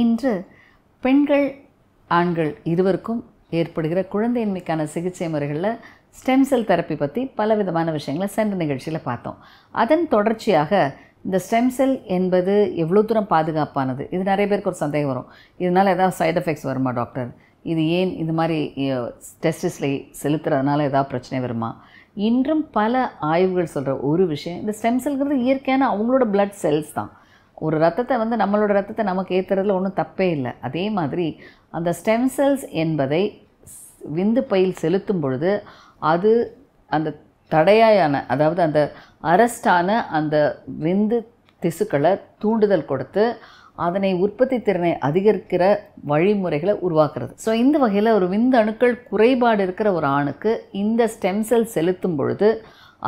இன்று பெண்கள் ஆண்கள் இருவருக்கும் ஏற்படுகிற குழந்தையின்மைக்கான சிகிச்சை முறைகளில் ஸ்டெம் செல் தெரப்பி பற்றி பல விதமான விஷயங்களை சென்ற நிகழ்ச்சியில் பார்த்தோம் அதன் தொடர்ச்சியாக இந்த ஸ்டெம் செல் என்பது எவ்வளோ தூரம் பாதுகாப்பானது இது நிறைய பேருக்கு ஒரு சந்தேகம் வரும் இதனால் ஏதாவது சைட் எஃபெக்ட்ஸ் வருமா டாக்டர் இது ஏன் இது மாதிரி டெஸ்டிஸில் செலுத்துறதுனால ஏதாவது பிரச்சனை வருமா இன்றும் பல ஆய்வுகள் சொல்கிற ஒரு விஷயம் இந்த ஸ்டெம் செல்கிறது இயற்கையான அவங்களோட பிளட் செல்ஸ் தான் ஒரு ரத்தத்தை வந்து நம்மளோட ரத்தத்தை நமக்கு ஏற்றுறதுல ஒன்றும் தப்பே இல்லை அதே மாதிரி அந்த ஸ்டெம் செல்ஸ் என்பதை விந்து பையில் செலுத்தும் பொழுது அது அந்த தடையாயான அதாவது அந்த அரஸ்டான அந்த விந்து திசுக்களை தூண்டுதல் கொடுத்து அதனை உற்பத்தி திறனை அதிகரிக்கிற வழிமுறைகளை உருவாக்குறது ஸோ இந்த வகையில் ஒரு விந்து அணுக்கள் குறைபாடு இருக்கிற ஒரு ஆணுக்கு இந்த ஸ்டெம் செல் செலுத்தும் பொழுது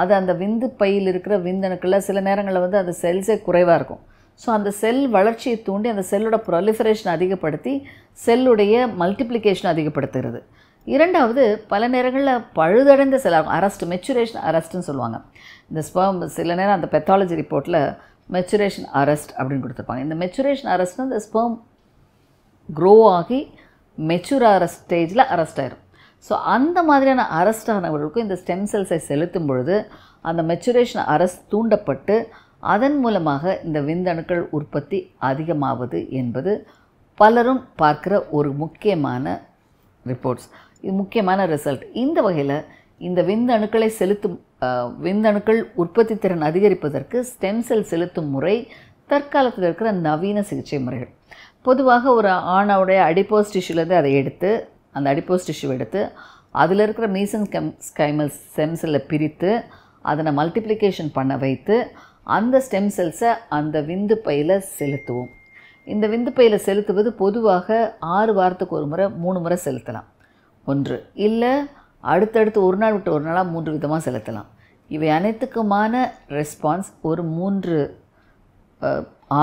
அது அந்த விந்து பையில் இருக்கிற விந்தணுக்களில் சில நேரங்களில் வந்து அந்த செல்ஸே குறைவாக இருக்கும் ஸோ அந்த செல் வளர்ச்சியை தூண்டி அந்த செல்லோட ப்ரொலிஃபரேஷன் அதிகப்படுத்தி செல்லுடைய மல்டிப்ளிகேஷன் அதிகப்படுத்துகிறது இரண்டாவது பல நேரங்களில் பழுதடைந்த சில அரஸ்ட் மெச்சுரேஷன் அரஸ்ட்டுன்னு சொல்லுவாங்க இந்த ஸ்பம் சில நேரம் அந்த பெத்தாலஜி ரிப்போர்ட்டில் மெச்சுரேஷன் அரஸ்ட் அப்படின்னு கொடுத்துருப்பாங்க இந்த மெச்சுரேஷன் அரஸ்ட்னா இந்த ஸ்பெர்ம் க்ரோ ஆகி மெச்சூர் ஆகிற ஸ்டேஜில் அரஸ்ட் ஆயிரும் ஸோ அந்த மாதிரியான அரஸ்ட் ஆனவர்களுக்கும் இந்த ஸ்டெம் செல்ஸை செலுத்தும் பொழுது அந்த மெச்சுரேஷன் அரஸ்ட் தூண்டப்பட்டு அதன் மூலமாக இந்த விந்தணுக்கள் உற்பத்தி அதிகமாவது என்பது பலரும் பார்க்குற ஒரு முக்கியமான ரிப்போர்ட்ஸ் இது முக்கியமான ரிசல்ட் இந்த வகையில் இந்த விந்தணுக்களை செலுத்தும் விந்தணுக்கள் உற்பத்தி திறன் அதிகரிப்பதற்கு ஸ்டெம் செல் செலுத்தும் முறை தற்காலத்தில் இருக்கிற நவீன சிகிச்சை முறைகள் பொதுவாக ஒரு ஆணாவுடைய அடிப்போஸ் டிஷ்யூலேருந்து அதை எடுத்து அந்த அடிப்போஸ் டிஷ்யூ எடுத்து அதில் இருக்கிற மீசன் ஸ்கைமல் ஸ்டெம் செல்லை பிரித்து அதனை மல்டிப்ளிகேஷன் பண்ண வைத்து அந்த ஸ்டெம் செல்ஸை அந்த விந்து பையில் செலுத்துவோம் இந்த விந்து பையில் செலுத்துவது பொதுவாக ஆறு வாரத்துக்கு ஒரு முறை மூணு முறை செலுத்தலாம் ஒன்று இல்லை அடுத்தடுத்து ஒரு நாள் விட்டு ஒரு நாளாக மூன்று விதமாக செலுத்தலாம் இவை அனைத்துக்குமான ரெஸ்பான்ஸ் ஒரு மூன்று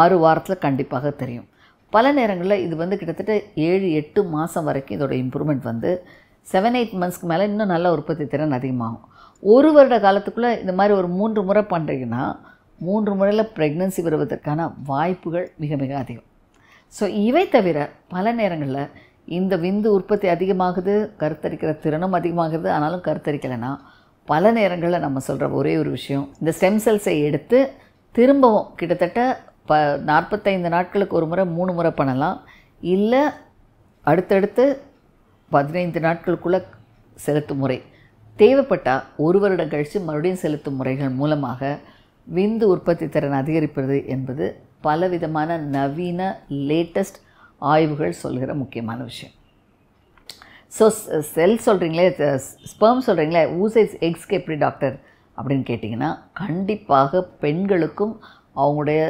ஆறு வாரத்தில் கண்டிப்பாக தெரியும் பல நேரங்களில் இது வந்து கிட்டத்தட்ட ஏழு எட்டு மாதம் வரைக்கும் இதோட இம்ப்ரூவ்மெண்ட் வந்து செவன் எயிட் மந்த்ஸ்க்கு மேலே இன்னும் நல்ல உற்பத்தி திறன் அதிகமாகும் ஒரு வருட காலத்துக்குள்ளே இந்த மாதிரி ஒரு மூன்று முறை பண்ணுறீங்கன்னா மூன்று முறையில் ப்ரெக்னன்சி வருவதற்கான வாய்ப்புகள் மிக மிக அதிகம் ஸோ இவை தவிர பல நேரங்களில் இந்த விந்து உற்பத்தி அதிகமாகுது கருத்தரிக்கிற திறனும் அதிகமாகுது ஆனாலும் கருத்தரிக்கலைன்னா பல நேரங்களில் நம்ம சொல்கிற ஒரே ஒரு விஷயம் இந்த ஸ்டெம் செல்ஸை எடுத்து திரும்பவும் கிட்டத்தட்ட ப நாற்பத்தைந்து நாட்களுக்கு ஒரு முறை மூணு முறை பண்ணலாம் இல்லை அடுத்தடுத்து பதினைந்து நாட்களுக்குள்ளே செலுத்தும் முறை தேவைப்பட்டால் ஒரு வருடம் கழித்து மறுபடியும் செலுத்தும் முறைகள் மூலமாக விந்து உற்பத்தி திறன் அதிகரிப்பது என்பது பலவிதமான நவீன லேட்டஸ்ட் ஆய்வுகள் சொல்கிற முக்கியமான விஷயம் ஸோ செல் சொல்கிறீங்களே ஸ்பெர்ம் சொல்கிறீங்களே ஊசைஸ் எக்ஸ்க்கு எப்படி டாக்டர் அப்படின்னு கேட்டிங்கன்னா கண்டிப்பாக பெண்களுக்கும் அவங்களுடைய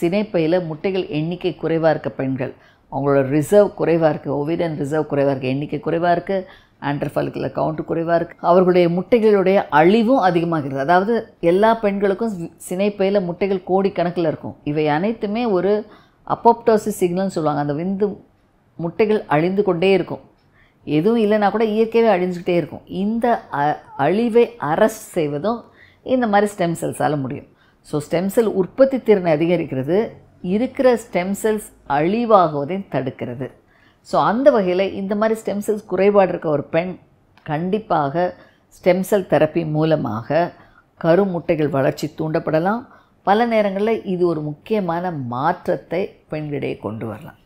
சினைப்பையில் முட்டைகள் எண்ணிக்கை குறைவாக இருக்க பெண்கள் அவங்களோட ரிசர்வ் குறைவாக இருக்குது ஒவிடன் ரிசர்வ் குறைவாக இருக்குது எண்ணிக்கை குறைவாக இருக்குது ஆண்ட்ரஃபாலுக்கில் கவுண்ட் குறைவாக இருக்குது அவர்களுடைய முட்டைகளுடைய அழிவும் அதிகமாகிறது அதாவது எல்லா பெண்களுக்கும் சினைப்பையில் முட்டைகள் கோடிக்கணக்கில் இருக்கும் இவை அனைத்துமே ஒரு அப்போப்டோசிஸ் சிக்னல்னு சொல்லுவாங்க அந்த விந்து முட்டைகள் அழிந்து கொண்டே இருக்கும் எதுவும் இல்லைனா கூட இயற்கையாகவே அழிஞ்சுக்கிட்டே இருக்கும் இந்த அழிவை அரஸ்ட் செய்வதும் இந்த மாதிரி ஸ்டெம் செல்ஸால் முடியும் ஸோ ஸ்டெம் செல் உற்பத்தி திறனை அதிகரிக்கிறது இருக்கிற ஸ்டெம் செல்ஸ் அழிவாகுவதையும் தடுக்கிறது ஸோ அந்த வகையில் இந்த மாதிரி ஸ்டெம் செல்ஸ் குறைபாடு இருக்க ஒரு பெண் கண்டிப்பாக ஸ்டெம் செல் தெரப்பி மூலமாக கருமுட்டைகள் வளர்ச்சி தூண்டப்படலாம் பல நேரங்களில் இது ஒரு முக்கியமான மாற்றத்தை பெண்களிடையே கொண்டு வரலாம்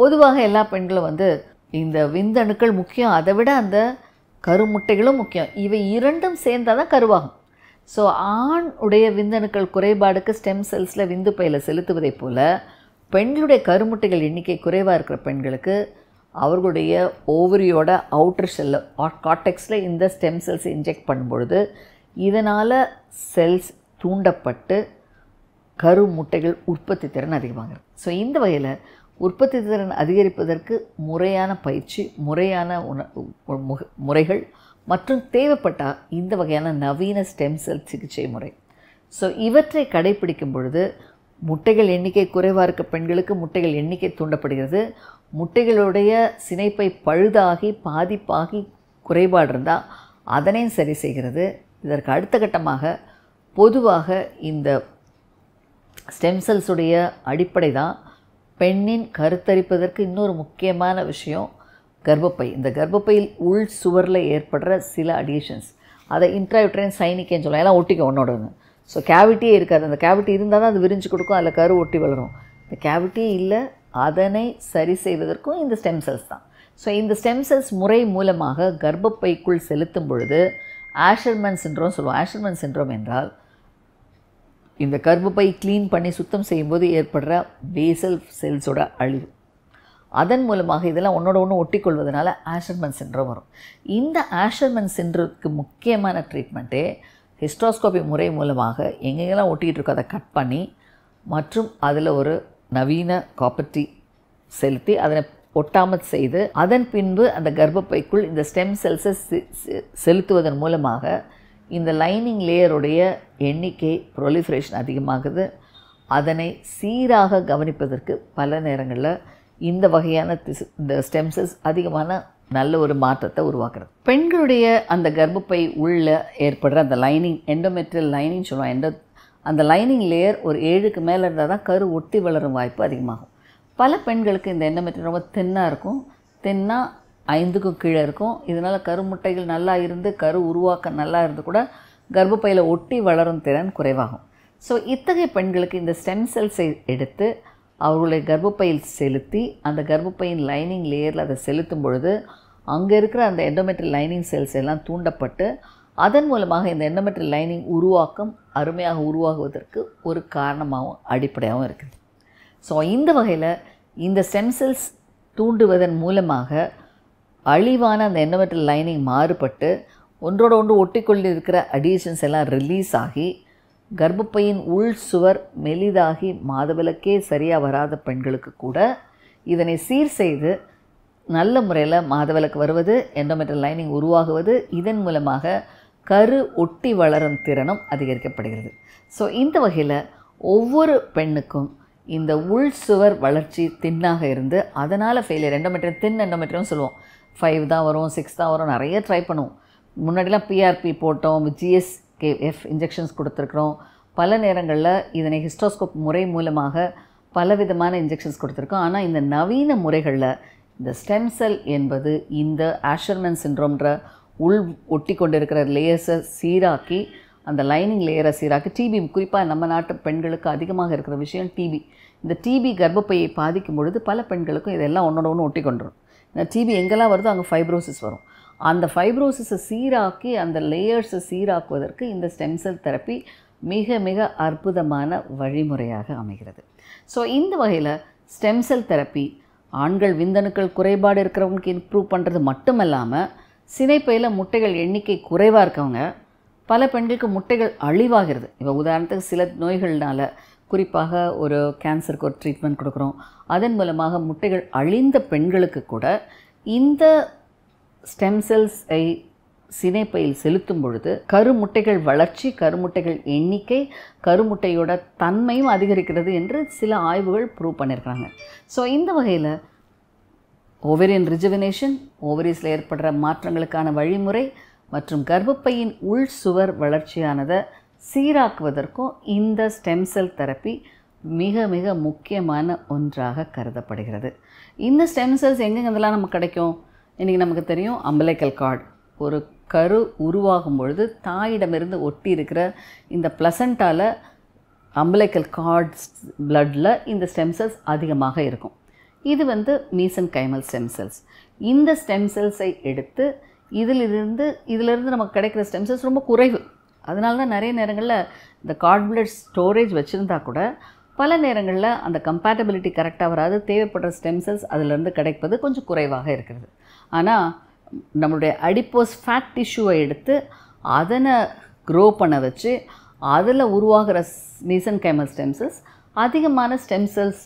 பொதுவாக எல்லா பெண்களும் வந்து இந்த விந்தணுக்கள் முக்கியம் அதை விட அந்த கருமுட்டைகளும் முக்கியம் இவை இரண்டும் சேர்ந்தால் தான் கருவாகும் ஸோ ஆண் உடைய விந்தணுக்கள் குறைபாடுக்கு ஸ்டெம் செல்ஸில் விந்து பையில் செலுத்துவதைப் போல் பெண்களுடைய கருமுட்டைகள் எண்ணிக்கை குறைவாக இருக்கிற பெண்களுக்கு அவர்களுடைய ஓவரியோட அவுட்டர் செல்ல காட்டெக்ஸில் இந்த ஸ்டெம் செல்ஸ் இன்ஜெக்ட் பண்ணும்பொழுது இதனால் செல்ஸ் தூண்டப்பட்டு கரு முட்டைகள் உற்பத்தி திறன் அதிகமாகிறது ஸோ இந்த வகையில் உற்பத்தி திறன் அதிகரிப்பதற்கு முறையான பயிற்சி முறையான உண முறைகள் மற்றும் தேவைப்பட்டால் இந்த வகையான நவீன ஸ்டெம் செல் சிகிச்சை முறை ஸோ இவற்றை கடைபிடிக்கும் பொழுது முட்டைகள் எண்ணிக்கை குறைவாக இருக்க பெண்களுக்கு முட்டைகள் எண்ணிக்கை தூண்டப்படுகிறது முட்டைகளுடைய சினைப்பை பழுதாகி பாதிப்பாகி குறைபாடு இருந்தால் அதனையும் சரி செய்கிறது இதற்கு அடுத்த கட்டமாக பொதுவாக இந்த ஸ்டெம் செல்ஸுடைய அடிப்படை தான் பெண்ணின் கருத்தரிப்பதற்கு இன்னொரு முக்கியமான விஷயம் கர்ப்பப்பை இந்த கர்ப்பப்பையில் உள் சுவரில் ஏற்படுற சில அடிஷன்ஸ் அதை இன்ட்ராயூட்ரேன் சைனிக்கேன்னு சொல்லலாம் எல்லாம் ஒட்டிக்க ஒன்றோட ஸோ கேவிட்டியே இருக்காது அந்த கேவிட்டி இருந்தால் தான் அது விரிஞ்சு கொடுக்கும் அதில் கரு ஒட்டி வளரும் இந்த கேவிட்டி இல்லை அதனை சரி செய்வதற்கும் இந்த ஸ்டெம் செல்ஸ் தான் ஸோ இந்த ஸ்டெம் செல்ஸ் முறை மூலமாக கர்ப்பப்பைக்குள் செலுத்தும் பொழுது ஆஷர்மன் சின்ரோம் சொல்லுவோம் ஆஷர்மன் சின்ரோம் என்றால் இந்த கர்ப்பப்பை க்ளீன் பண்ணி சுத்தம் செய்யும்போது ஏற்படுற பேசல் செல்ஸோட அழிவு அதன் மூலமாக இதெல்லாம் ஒன்றோட ஒன்று ஒட்டிக்கொள்வதனால ஆஷர்மன் சின்ரோம் வரும் இந்த ஆஷர்மன் சென்றதுக்கு முக்கியமான ட்ரீட்மெண்ட்டே ஹிஸ்ட்ராஸ்கோபி முறை மூலமாக எங்கெங்கெல்லாம் ஒட்டிகிட்டு இருக்கோ அதை கட் பண்ணி மற்றும் அதில் ஒரு நவீன காப்பர்ட்டி செலுத்தி அதனை ஒட்டாமல் செய்து அதன் பின்பு அந்த கர்ப்பப்பைக்குள் இந்த ஸ்டெம் செல்ஸை செலுத்துவதன் மூலமாக இந்த லைனிங் லேயருடைய எண்ணிக்கை ப்ரொலிஃபரேஷன் அதிகமாகுது அதனை சீராக கவனிப்பதற்கு பல நேரங்களில் இந்த வகையான திசு இந்த ஸ்டெம் அதிகமான நல்ல ஒரு மாற்றத்தை உருவாக்குறது பெண்களுடைய அந்த கர்ப்பப்பை உள்ள ஏற்படுற அந்த லைனிங் எண்டோமெட்ரியல் லைனிங் சொல்லுவோம் எண்டோ அந்த லைனிங் லேயர் ஒரு ஏழுக்கு மேலே இருந்தால் தான் கரு ஒட்டி வளரும் வாய்ப்பு அதிகமாகும் பல பெண்களுக்கு இந்த எண்டோமெட்ரியல் ரொம்ப தென்னாக இருக்கும் தென்னாக ஐந்துக்கும் கீழே இருக்கும் இதனால் கருமுட்டைகள் நல்லா இருந்து கரு உருவாக்க நல்லா இருந்து கூட கர்ப்பப்பையில் ஒட்டி வளரும் திறன் குறைவாகும் ஸோ இத்தகைய பெண்களுக்கு இந்த ஸ்டெம் செல்ஸை எடுத்து அவர்களுடைய கர்ப்பப்பையில் செலுத்தி அந்த கர்ப்பப்பையின் லைனிங் லேயரில் அதை செலுத்தும் பொழுது அங்கே இருக்கிற அந்த எண்டோமெட்ரியல் லைனிங் செல்ஸ் எல்லாம் தூண்டப்பட்டு அதன் மூலமாக இந்த எண்டோமெட்ரியல் லைனிங் உருவாக்கம் அருமையாக உருவாகுவதற்கு ஒரு காரணமாகவும் அடிப்படையாகவும் இருக்குது ஸோ இந்த வகையில் இந்த ஸ்டெம் செல்ஸ் தூண்டுவதன் மூலமாக அழிவான அந்த எண்டோமெட்ரியல் லைனிங் மாறுபட்டு ஒன்றோட ஒன்று ஒட்டிக்கொண்டு இருக்கிற அடியேஷன்ஸ் எல்லாம் ரிலீஸ் ஆகி கர்ப்பப்பையின் உள் சுவர் மெலிதாகி மாதவிலக்கே சரியாக வராத பெண்களுக்கு கூட இதனை சீர் செய்து நல்ல முறையில் மாதவிலக்கு வருவது எண்டோமெட்ரல் லைனிங் உருவாகுவது இதன் மூலமாக கரு ஒட்டி வளரும் திறனும் அதிகரிக்கப்படுகிறது ஸோ இந்த வகையில் ஒவ்வொரு பெண்ணுக்கும் இந்த உள் சுவர் வளர்ச்சி தின்னாக இருந்து அதனால் ஃபெயிலியர் எண்டோமெட்ரியம் தின் எண்டோமெட்ரியம் சொல்லுவோம் ஃபைவ் தான் வரும் சிக்ஸ் தான் வரும் நிறைய ட்ரை பண்ணுவோம் முன்னாடிலாம் பிஆர்பி போட்டோம் ஜிஎஸ் கே எஃப் இன்ஜெக்ஷன்ஸ் கொடுத்துருக்குறோம் பல நேரங்களில் இதனை ஹிஸ்டோஸ்கோப் முறை மூலமாக பல விதமான இன்ஜெக்ஷன்ஸ் கொடுத்துருக்கோம் ஆனால் இந்த நவீன முறைகளில் இந்த ஸ்டெம் செல் என்பது இந்த ஆஷர்மன் சின்ரோம்ன்ற உள் ஒட்டி கொண்டிருக்கிற லேயர்ஸை சீராக்கி அந்த லைனிங் லேயரை சீராக்கி டிபி குறிப்பாக நம்ம நாட்டு பெண்களுக்கு அதிகமாக இருக்கிற விஷயம் டிபி இந்த டிபி கர்ப்பப்பையை பாதிக்கும் பொழுது பல பெண்களுக்கும் இதெல்லாம் ஒன்றோட ஒன்று ஒட்டி கொண்டுரும் இந்த டிபி எங்கெல்லாம் வருதோ அங்கே ஃபைப்ரோசிஸ் வரும் அந்த ஃபைப்ரோசிஸை சீராக்கி அந்த லேயர்ஸை சீராக்குவதற்கு இந்த ஸ்டெம் செல் தெரப்பி மிக மிக அற்புதமான வழிமுறையாக அமைகிறது ஸோ இந்த வகையில் ஸ்டெம் செல் தெரப்பி ஆண்கள் விந்தணுக்கள் குறைபாடு இருக்கிறவங்களுக்கு இம்ப்ரூவ் பண்ணுறது மட்டும் இல்லாமல் சினைப்பையில் முட்டைகள் எண்ணிக்கை குறைவாக இருக்கவங்க பல பெண்களுக்கு முட்டைகள் அழிவாகிறது இப்போ உதாரணத்துக்கு சில நோய்கள்னால் குறிப்பாக ஒரு கேன்சருக்கு ஒரு ட்ரீட்மெண்ட் கொடுக்குறோம் அதன் மூலமாக முட்டைகள் அழிந்த பெண்களுக்கு கூட இந்த ஸ்டெம் செல்ஸை சினைப்பையில் செலுத்தும் பொழுது கருமுட்டைகள் வளர்ச்சி கருமுட்டைகள் எண்ணிக்கை கருமுட்டையோட தன்மையும் அதிகரிக்கிறது என்று சில ஆய்வுகள் ப்ரூவ் பண்ணியிருக்கிறாங்க ஸோ இந்த வகையில் ஓவரின் ரிஜுவினேஷன் ஓவரிஸில் ஏற்படுற மாற்றங்களுக்கான வழிமுறை மற்றும் கர்ப்பப்பையின் உள் சுவர் வளர்ச்சியானதை சீராக்குவதற்கும் இந்த ஸ்டெம் செல் தெரப்பி மிக மிக முக்கியமான ஒன்றாக கருதப்படுகிறது இந்த ஸ்டெம் செல்ஸ் எங்கெங்கெல்லாம் நமக்கு கிடைக்கும் இன்றைக்கி நமக்கு தெரியும் அம்பலைக்கல் கார்டு ஒரு கரு உருவாகும் பொழுது தாயிடமிருந்து ஒட்டி இருக்கிற இந்த ப்ளசண்டால் அம்பலைக்கல் கார்ட்ஸ் பிளட்டில் இந்த ஸ்டெம் செல்ஸ் அதிகமாக இருக்கும் இது வந்து மீசன் கைமல் ஸ்டெம் செல்ஸ் இந்த ஸ்டெம் செல்ஸை எடுத்து இதிலிருந்து இதிலிருந்து நமக்கு கிடைக்கிற ஸ்டெம் செல்ஸ் ரொம்ப குறைவு அதனால தான் நிறைய நேரங்களில் இந்த கார்ட் பிளட் ஸ்டோரேஜ் வச்சுருந்தா கூட பல நேரங்களில் அந்த கம்பேட்டபிலிட்டி கரெக்டாக வராது தேவைப்படுற ஸ்டெம் செல்ஸ் அதிலிருந்து கிடைப்பது கொஞ்சம் குறைவாக இருக்கிறது ஆனால் நம்மளுடைய அடிப்போஸ் ஃபேட் டிஷ்யூவை எடுத்து அதனை க்ரோ பண்ண வச்சு அதில் உருவாகிற மீசன் கேமல் ஸ்டெம் செல்ஸ் அதிகமான ஸ்டெம் செல்ஸ்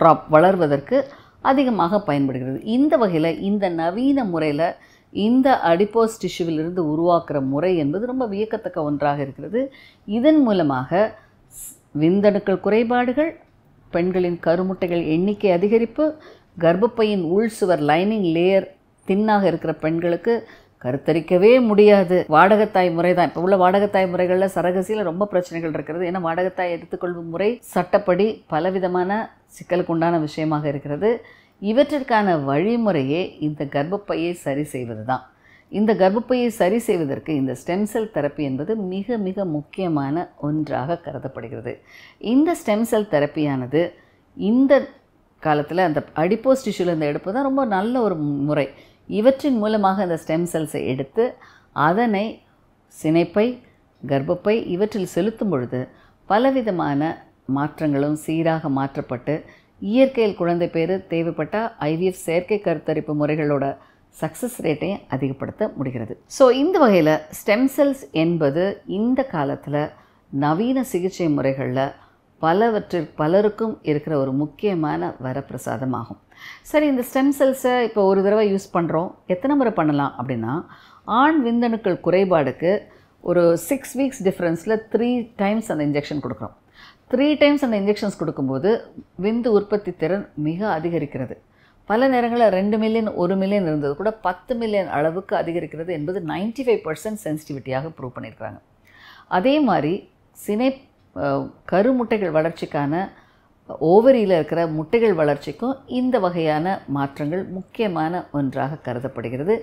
ப்ராப் வளர்வதற்கு அதிகமாக பயன்படுகிறது இந்த வகையில் இந்த நவீன முறையில் இந்த அடிப்போஸ் டிஷ்யூவிலிருந்து உருவாக்குற முறை என்பது ரொம்ப வியக்கத்தக்க ஒன்றாக இருக்கிறது இதன் மூலமாக விந்தணுக்கள் குறைபாடுகள் பெண்களின் கருமுட்டைகள் எண்ணிக்கை அதிகரிப்பு கர்ப்பப்பையின் உள் சுவர் லைனிங் லேயர் தின்னாக இருக்கிற பெண்களுக்கு கருத்தரிக்கவே முடியாது வாடகத்தாய் முறை தான் இப்போ உள்ள வாடகத்தாய் முறைகளில் சரகசியில் ரொம்ப பிரச்சனைகள் இருக்கிறது ஏன்னா வாடகத்தாய் எடுத்துக்கொள்ளும் முறை சட்டப்படி பலவிதமான சிக்கலுக்கு உண்டான விஷயமாக இருக்கிறது இவற்றிற்கான வழிமுறையே இந்த கர்ப்பப்பையை சரி செய்வது தான் இந்த கர்ப்பப்பையை சரி செய்வதற்கு இந்த ஸ்டெம் செல் தெரப்பி என்பது மிக மிக முக்கியமான ஒன்றாக கருதப்படுகிறது இந்த ஸ்டெம் செல் தெரப்பியானது இந்த காலத்தில் அந்த அடிப்போஸ் டிஷ்யூவில் இந்த எடுப்பு தான் ரொம்ப நல்ல ஒரு முறை இவற்றின் மூலமாக அந்த ஸ்டெம் செல்ஸை எடுத்து அதனை சினைப்பை கர்ப்பப்பை இவற்றில் செலுத்தும் பொழுது பலவிதமான மாற்றங்களும் சீராக மாற்றப்பட்டு இயற்கையில் குழந்தை பேர் தேவைப்பட்டால் ஐவிஎஃப் செயற்கை கருத்தரிப்பு முறைகளோட சக்ஸஸ் ரேட்டையும் அதிகப்படுத்த முடிகிறது ஸோ இந்த வகையில் ஸ்டெம் செல்ஸ் என்பது இந்த காலத்தில் நவீன சிகிச்சை முறைகளில் பலவற்றில் பலருக்கும் இருக்கிற ஒரு முக்கியமான வரப்பிரசாதமாகும் சரி இந்த ஸ்டெம் செல்ஸை இப்போ ஒரு தடவை யூஸ் பண்ணுறோம் எத்தனை முறை பண்ணலாம் அப்படின்னா ஆண் விந்தணுக்கள் குறைபாடுக்கு ஒரு சிக்ஸ் வீக்ஸ் டிஃப்ரென்ஸில் த்ரீ டைம்ஸ் அந்த இன்ஜெக்ஷன் கொடுக்குறோம் த்ரீ டைம்ஸ் அந்த இன்ஜெக்ஷன்ஸ் கொடுக்கும்போது விந்து உற்பத்தி திறன் மிக அதிகரிக்கிறது பல நேரங்களில் ரெண்டு மில்லியன் ஒரு மில்லியன் இருந்தது கூட பத்து மில்லியன் அளவுக்கு அதிகரிக்கிறது என்பது நைன்டி ஃபைவ் பர்சன்ட் சென்சிட்டிவிட்டியாக ப்ரூவ் பண்ணியிருக்கிறாங்க அதே மாதிரி சினை கருமுட்டைகள் வளர்ச்சிக்கான ஓவரியில் இருக்கிற முட்டைகள் வளர்ச்சிக்கும் இந்த வகையான மாற்றங்கள் முக்கியமான ஒன்றாக கருதப்படுகிறது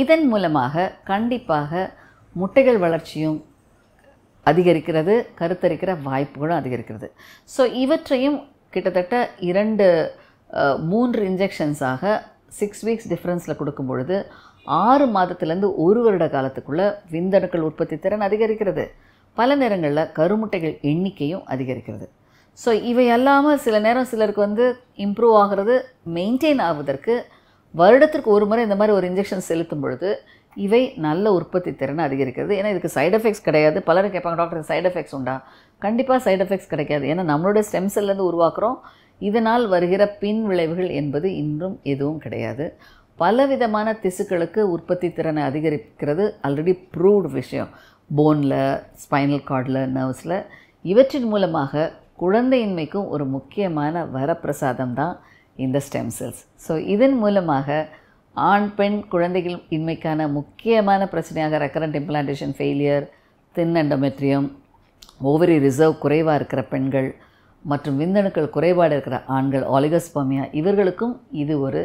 இதன் மூலமாக கண்டிப்பாக முட்டைகள் வளர்ச்சியும் அதிகரிக்கிறது கருத்தரிக்கிற வாய்ப்புகளும் அதிகரிக்கிறது ஸோ இவற்றையும் கிட்டத்தட்ட இரண்டு மூன்று இன்ஜெக்ஷன்ஸாக சிக்ஸ் வீக்ஸ் டிஃப்ரென்ஸில் கொடுக்கும் பொழுது ஆறு மாதத்துலேருந்து ஒரு வருட காலத்துக்குள்ளே விந்தணுக்கள் உற்பத்தி திறன் அதிகரிக்கிறது பல நேரங்களில் கருமுட்டைகள் எண்ணிக்கையும் அதிகரிக்கிறது ஸோ இவை அல்லாமல் சில நேரம் சிலருக்கு வந்து இம்ப்ரூவ் ஆகிறது மெயின்டைன் ஆவதற்கு வருடத்திற்கு ஒரு முறை இந்த மாதிரி ஒரு இன்ஜெக்ஷன் செலுத்தும் பொழுது இவை நல்ல உற்பத்தி திறனை அதிகரிக்கிறது ஏன்னா இதுக்கு சைடு எஃபெக்ட்ஸ் கிடையாது பலரும் கேட்பாங்க டாக்டர் சைடு எஃபெக்ட்ஸ் உண்டா கண்டிப்பாக சைடு எஃபெக்ட்ஸ் கிடைக்காது ஏன்னா நம்மளுடைய ஸ்டெம் செல்லேருந்து உருவாக்குறோம் இதனால் வருகிற பின் விளைவுகள் என்பது இன்றும் எதுவும் கிடையாது பலவிதமான திசுக்களுக்கு உற்பத்தி திறனை அதிகரிக்கிறது ஆல்ரெடி ப்ரூவ்டு விஷயம் போனில் ஸ்பைனல் கார்டில் நர்வ்ஸில் இவற்றின் மூலமாக குழந்தையின்மைக்கும் ஒரு முக்கியமான வரப்பிரசாதம் தான் இந்த ஸ்டெம் செல்ஸ் ஸோ இதன் மூலமாக ஆண் பெண் குழந்தைகள் இன்மைக்கான முக்கியமான பிரச்சனையாக recurrent implantation failure thin endometrium ovary reserve குறைவாக இருக்கிற பெண்கள் மற்றும் விந்தணுக்கள் குறைபாடு இருக்கிற ஆண்கள் ஆலிகஸ்பாமியா இவர்களுக்கும் இது ஒரு